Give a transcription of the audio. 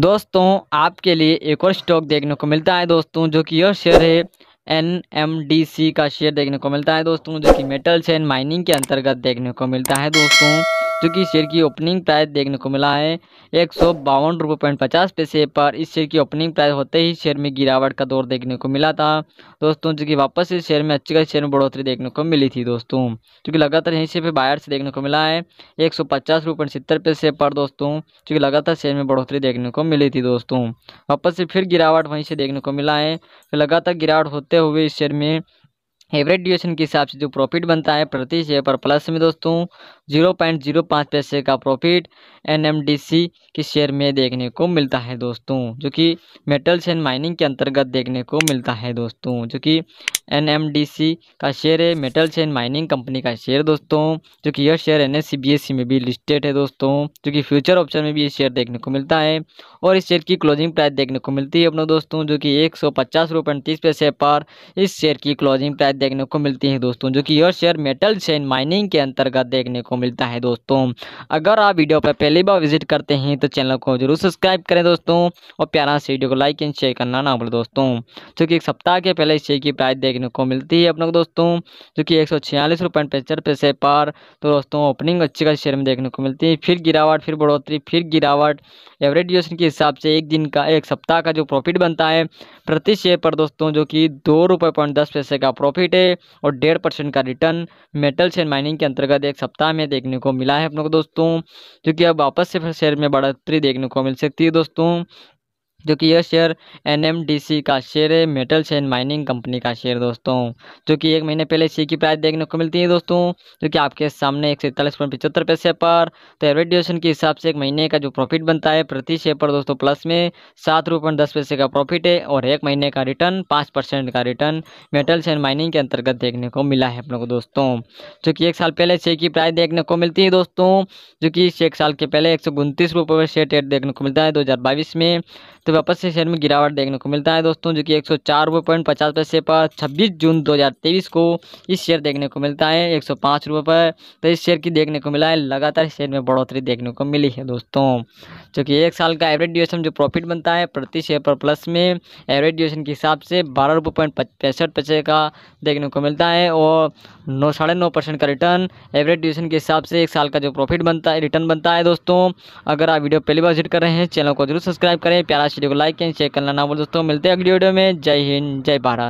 दोस्तों आपके लिए एक और स्टॉक देखने को मिलता है दोस्तों जो कि यह शेयर है एन एम डी सी का शेयर देखने को मिलता है दोस्तों जो कि मेटल्स एंड माइनिंग के अंतर्गत देखने को मिलता है दोस्तों जो कि शेयर की ओपनिंग प्राइस देखने को मिला है एक सौ बावन रुपये पॉइंट पचास पैसे पर इस शेयर की ओपनिंग प्राइस होते ही शेयर में गिरावट का दौर देखने को मिला था दोस्तों जो कि वापस इस शेयर में अच्छी खासी शेयर में बढ़ोतरी देखने को मिली थी दोस्तों जो कि लगातार यहीं से फिर बायर से देखने को मिला है एक सौ पचास रुपये पॉइंट सत्तर पैसे पर दोस्तों जो कि लगातार शेयर में बढ़ोतरी देखने को मिली थी दोस्तों वापस से फिर गिरावट वहीं से देखने को मिला है लगातार गिरावट होते हुए इस शेयर में एवरेज ड्यूरेशन के हिसाब से जो प्रॉफिट बनता है प्रति शेयर पर प्लस में दोस्तों जीरो पॉइंट जीरो पाँच पैसे का प्रॉफिट एनएमडीसी के शेयर में देखने को मिलता है दोस्तों जो कि मेटल्स एंड माइनिंग के अंतर्गत देखने को मिलता है दोस्तों जो कि सी का शेयर है मेटल चैन माइनिंग कंपनी का शेयर दोस्तों जो कि यह शेयर एन एस में भी लिस्टेड है दोस्तों जो कि फ्यूचर ऑप्शन में भी ये शेयर देखने को मिलता है और इस शेयर की क्लोजिंग प्राइस देखने को मिलती है अपनों दोस्तों जो कि एक सौ पैसे पर इस शेयर की क्लोजिंग प्राइस देखने को मिलती है दोस्तों जो कि यह शेयर मेटल चैन माइनिंग के अंतर्गत देखने को मिलता है दोस्तों अगर आप वीडियो पर पहली बार विजिट करते हैं तो चैनल को जरूर सब्सक्राइब करें दोस्तों और प्यारा से वीडियो को लाइक एंड शेयर करना ना भूलें दोस्तों क्योंकि एक सप्ताह के पहले इस शेयर की प्राइस देख देखने को मिलती है अपने को दोस्तों जो कि एक सौ छियालीस रुपये पैसे पर तो दोस्तों ओपनिंग अच्छी खासी शेयर में देखने को मिलती है फिर गिरावट फिर बढ़ोतरी फिर गिरावट एवरेज ड्यूशन के हिसाब से एक दिन का एक सप्ताह का जो प्रॉफिट बनता है प्रति शेयर पर दोस्तों जो कि दो पैसे का प्रॉफिट है और डेढ़ का रिटर्न मेटल शेयर माइनिंग के अंतर्गत एक सप्ताह में देखने को मिला है अपने को दोस्तों जो कि अब वापस से फिर शेयर में बढ़ोतरी देखने को मिल सकती है दोस्तों जो कि यह शेयर एनएमडीसी का शेयर है मेटल्स एंड माइनिंग कंपनी का शेयर दोस्तों जो कि एक महीने पहले सी की प्राइस देखने को मिलती है दोस्तों जो कि आपके सामने एक सौ इकतालीस पॉइंट पैसे पर तो एवरेज के हिसाब से एक महीने का जो प्रॉफिट बनता है प्रति शेयर पर दोस्तों प्लस में सात दस पैसे का प्रॉफिट है और एक महीने का रिटर्न पाँच परसेंट का रिटर्न मेटल्स एंड माइनिंग के अंतर्गत देखने को मिला है अपने को दोस्तों जो कि एक साल पहले शेयर की प्राइस देखने को मिलती है दोस्तों जो कि एक साल के पहले एक सौ उनतीस रुपये पर शेयर ट्रेड देखने को मिलता है दो हज़ार बाईस में तो वापस से शेयर में गिरावट देखने को मिलता है दोस्तों जो कि एक सौ पैसे पर छब्बीस जून 2023 को इस शेयर देखने को मिलता है एक सौ पर तो इस शेयर की देखने को मिला है लगातार शेयर में बढ़ोतरी देखने को मिली है दोस्तों जो कि एक साल का एवरेज ड्यूरेशन जो प्रॉफिट बनता है प्रति शेयर पर प्लस में एवरेज ड्यूरेशन के हिसाब से बारह रुपये पॉइंट पैंसठ पैसे का देखने को मिलता है और नौ साढ़े नौ परसेंट का रिटर्न एवरेज ड्यूरेशन के हिसाब से एक साल का जो प्रॉफिट बनता है रिटर्न बनता है दोस्तों अगर आप वीडियो पहली बार विजिट कर रहे हैं चैनल को जरूर सब्सक्राइब करें प्यारा वीडियो को लाइक एंड शेयर करना ना बोल दोस्तों मिलते हैं अगली वीडियो में जय हिंद जय भारत